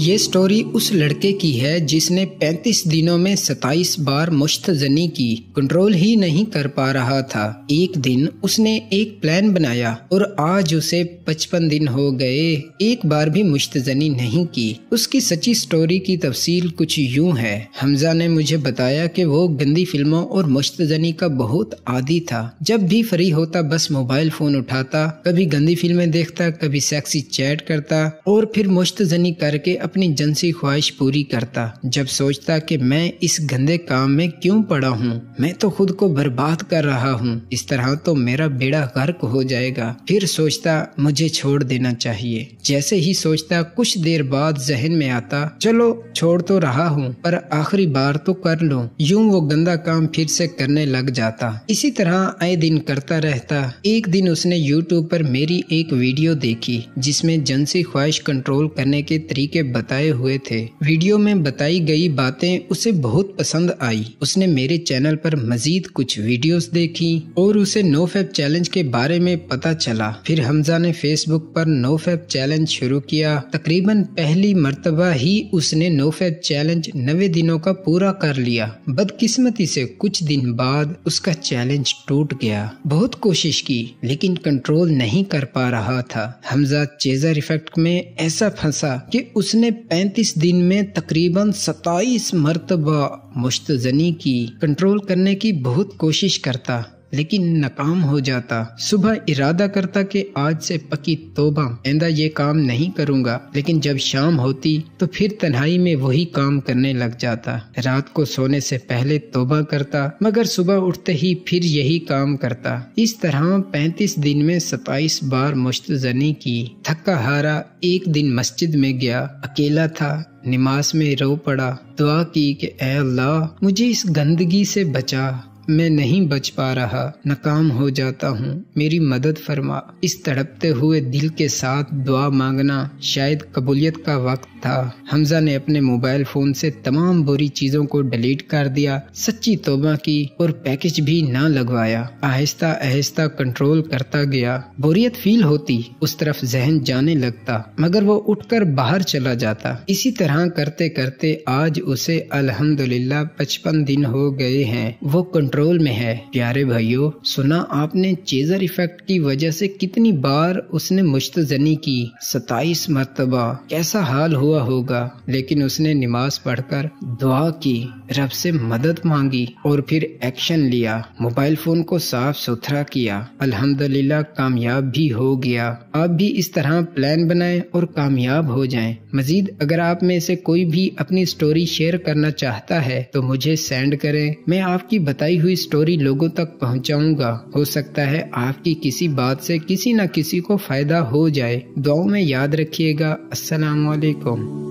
ये स्टोरी उस लड़के की है जिसने 35 दिनों में 27 बार मुश्तजनी की कंट्रोल ही नहीं कर पा रहा था एक दिन उसने एक प्लान बनाया और आज उसे 55 दिन हो गए एक बार भी मुश्तजनी नहीं की उसकी सच्ची स्टोरी की तफसील कुछ यूं है हमजा ने मुझे बताया कि वो गंदी फिल्मों और मुश्तजनी का बहुत आदि था जब भी फ्री होता बस मोबाइल फोन उठाता कभी गंदी फिल्में देखता कभी सेक्सी चैट करता और फिर मुश्तजनी करके अपनी जनसी ख्वाहिश पूरी करता जब सोचता कि मैं इस गंदे काम में क्यों पड़ा हूँ मैं तो खुद को बर्बाद कर रहा हूँ इस तरह तो मेरा बेड़ा गर्क हो जाएगा फिर सोचता मुझे छोड़ देना चाहिए जैसे ही सोचता कुछ देर बाद जहन में आता चलो छोड़ तो रहा हूँ पर आखिरी बार तो कर लो यूं वो गंदा काम फिर से करने लग जाता इसी तरह आए दिन करता रहता एक दिन उसने यूट्यूब पर मेरी एक वीडियो देखी जिसमें जनसी ख्वाहिश कंट्रोल करने के तरीके बताए हुए थे वीडियो में बताई गई बातें उसे बहुत पसंद आई उसने मेरे चैनल पर मजीद कुछ वीडियोस देखी और उसे नो फैप चैलेंज के बारे में पता चला फिर हमजा ने फेसबुक पर नो फैप चैलेंज शुरू किया तकरीबन पहली मरतबा ही उसने नो फैप चैलेंज नवे दिनों का पूरा कर लिया बदकिस्मती से कुछ दिन बाद उसका चैलेंज टूट गया बहुत कोशिश की लेकिन कंट्रोल नहीं कर पा रहा था हमजा चेजर इफेक्ट में ऐसा फंसा कि उसने ने 35 दिन में तकरीबन 27 मरतबा मुश्तजनी की कंट्रोल करने की बहुत कोशिश करता लेकिन नाकाम हो जाता सुबह इरादा करता कि आज से पकी तोबा आंदा ये काम नहीं करूँगा लेकिन जब शाम होती तो फिर तन्हाई में वही काम करने लग जाता रात को सोने से पहले तोबा करता मगर सुबह उठते ही फिर यही काम करता इस तरह पैंतीस दिन में सताइस बार मुश्त जनी की थका हारा एक दिन मस्जिद में गया अकेला था नमाज में रो पड़ा दुआ की कि अल्लाह मुझे इस गंदगी से बचा मैं नहीं बच पा रहा नाकाम हो जाता हूँ मेरी मदद फरमा इस तड़पते हुए दिल के साथ दुआ मांगना शायद कबूलियत का वक्त था हमजा ने अपने मोबाइल फोन से तमाम बुरी चीजों को डिलीट कर दिया सच्ची तोबा की और पैकेज भी ना लगवाया आहिस्ता आहिस्ता कंट्रोल करता गया बोरियत फील होती उस तरफ जहन जाने लगता मगर वो उठकर बाहर चला जाता इसी तरह करते करते आज उसे अलहमदुल्ला पचपन दिन हो गए हैं वो कंट्रोल कंट्रोल में है प्यारे भाइयों सुना आपने चेजर इफेक्ट की वजह से कितनी बार उसने मुश्तजनी की सताइस मरतबा कैसा हाल हुआ होगा लेकिन उसने नमाज पढ़कर दुआ की रब से मदद मांगी और फिर एक्शन लिया मोबाइल फोन को साफ सुथरा किया अल्हम्दुलिल्लाह कामयाब भी हो गया आप भी इस तरह प्लान बनाएं और कामयाब हो जाएं। मजीद अगर आप में से कोई भी अपनी स्टोरी शेयर करना चाहता है तो मुझे सेंड करें मैं आपकी बताई हुई हुई स्टोरी लोगों तक पहुंचाऊंगा हो सकता है आपकी किसी बात से किसी न किसी को फायदा हो जाए दुआओं में याद रखिएगा असलामेकुम